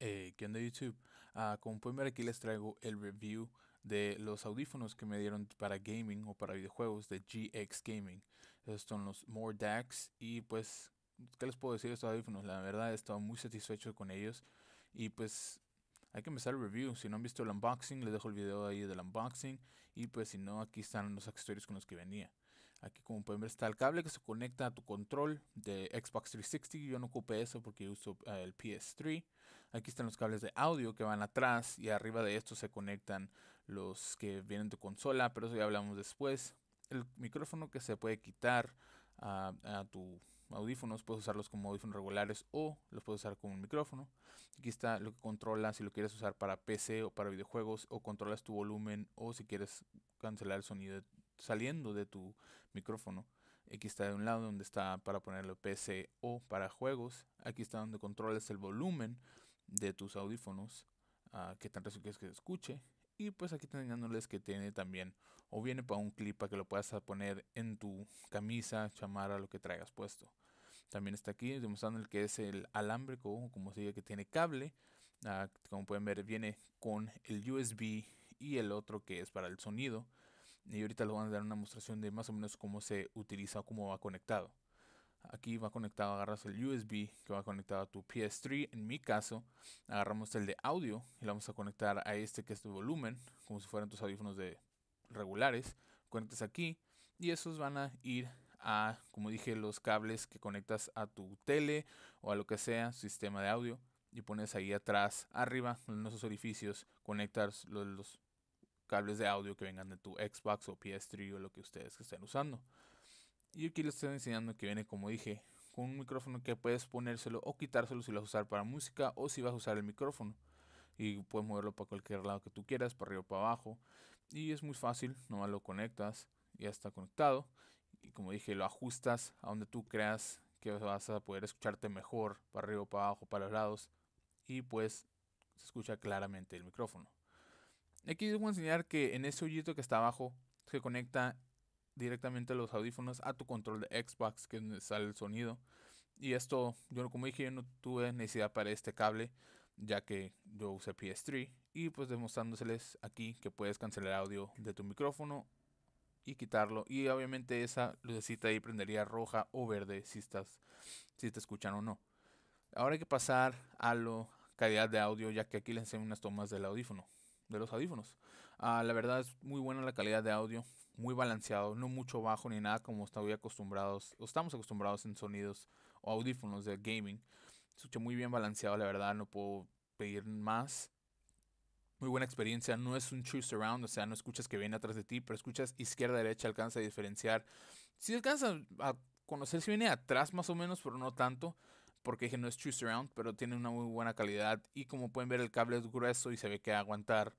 Eh, ¿Qué onda YouTube? Ah, como pueden ver aquí les traigo el review de los audífonos que me dieron para gaming o para videojuegos de GX Gaming. Estos son los More DAX y pues, ¿qué les puedo decir de estos audífonos? La verdad he estado muy satisfecho con ellos y pues hay que empezar el review. Si no han visto el unboxing, les dejo el video ahí del unboxing y pues si no, aquí están los accesorios con los que venía. Aquí como pueden ver está el cable que se conecta a tu control de Xbox 360. Yo no ocupé eso porque uso eh, el PS3. Aquí están los cables de audio que van atrás y arriba de estos se conectan los que vienen de tu consola, pero eso ya hablamos después. El micrófono que se puede quitar a tu audífonos, puedes usarlos como audífonos regulares o los puedes usar como un micrófono. Aquí está lo que controla si lo quieres usar para PC o para videojuegos o controlas tu volumen o si quieres cancelar el sonido saliendo de tu micrófono. Aquí eh, está de un lado donde está para ponerlo PC o para juegos. Aquí está donde controlas el volumen de tus audífonos, que ah, qué tan recio quieres que escuche. Y pues aquí teniéndoles que tiene también, o viene para un clip para que lo puedas poner en tu camisa, chamara, lo que traigas puesto. También está aquí demostrando el que es el alámbrico, como se diga que tiene cable. Ah, como pueden ver, viene con el USB y el otro que es para el sonido. Y ahorita les van a dar una demostración de más o menos cómo se utiliza, o cómo va conectado. Aquí va conectado, agarras el USB que va conectado a tu PS3. En mi caso, agarramos el de audio y lo vamos a conectar a este que es tu volumen, como si fueran tus audífonos de regulares. Conectas aquí y esos van a ir a, como dije, los cables que conectas a tu tele o a lo que sea, sistema de audio. Y pones ahí atrás, arriba, en esos orificios, conectas los, los cables de audio que vengan de tu Xbox o PS3 o lo que ustedes estén usando. Y aquí les estoy enseñando que viene, como dije, con un micrófono que puedes ponérselo o quitárselo si lo vas a usar para música o si vas a usar el micrófono. Y puedes moverlo para cualquier lado que tú quieras, para arriba o para abajo. Y es muy fácil, nomás lo conectas, ya está conectado. Y como dije, lo ajustas a donde tú creas que vas a poder escucharte mejor, para arriba o para abajo, para los lados. Y pues se escucha claramente el micrófono. Aquí les voy a enseñar que en ese hoyito que está abajo se conecta directamente los audífonos a tu control de Xbox, que es donde sale el sonido. Y esto, yo como dije, yo no tuve necesidad para este cable, ya que yo usé PS3. Y pues demostrándoles aquí que puedes cancelar audio de tu micrófono y quitarlo. Y obviamente esa lucecita ahí prendería roja o verde si, estás, si te escuchan o no. Ahora hay que pasar a la calidad de audio, ya que aquí les enseño unas tomas del audífono de los audífonos. Ah, la verdad es muy buena la calidad de audio, muy balanceado, no mucho bajo ni nada como estoy acostumbrados, estamos acostumbrados en sonidos o audífonos de gaming. escucha muy bien balanceado, la verdad, no puedo pedir más. Muy buena experiencia, no es un true surround, o sea, no escuchas que viene atrás de ti, pero escuchas izquierda, derecha, alcanza a diferenciar. Si alcanza a conocer si viene atrás más o menos, pero no tanto porque dije no es true surround, pero tiene una muy buena calidad y como pueden ver el cable es grueso y se ve que va a aguantar.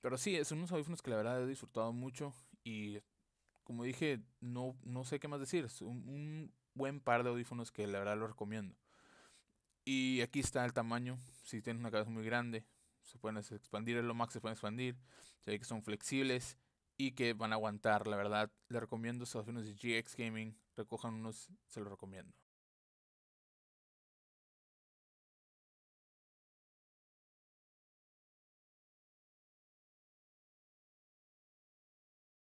Pero sí, son unos audífonos que la verdad he disfrutado mucho y como dije, no, no sé qué más decir, es un, buen par de audífonos que la verdad lo recomiendo. Y aquí está el tamaño, si tienes una cabeza muy grande, se pueden expandir, el Lomax se pueden expandir, se ve que son flexibles y que van a aguantar, la verdad, le recomiendo esos audífonos de GX Gaming, recojan unos, se los recomiendo.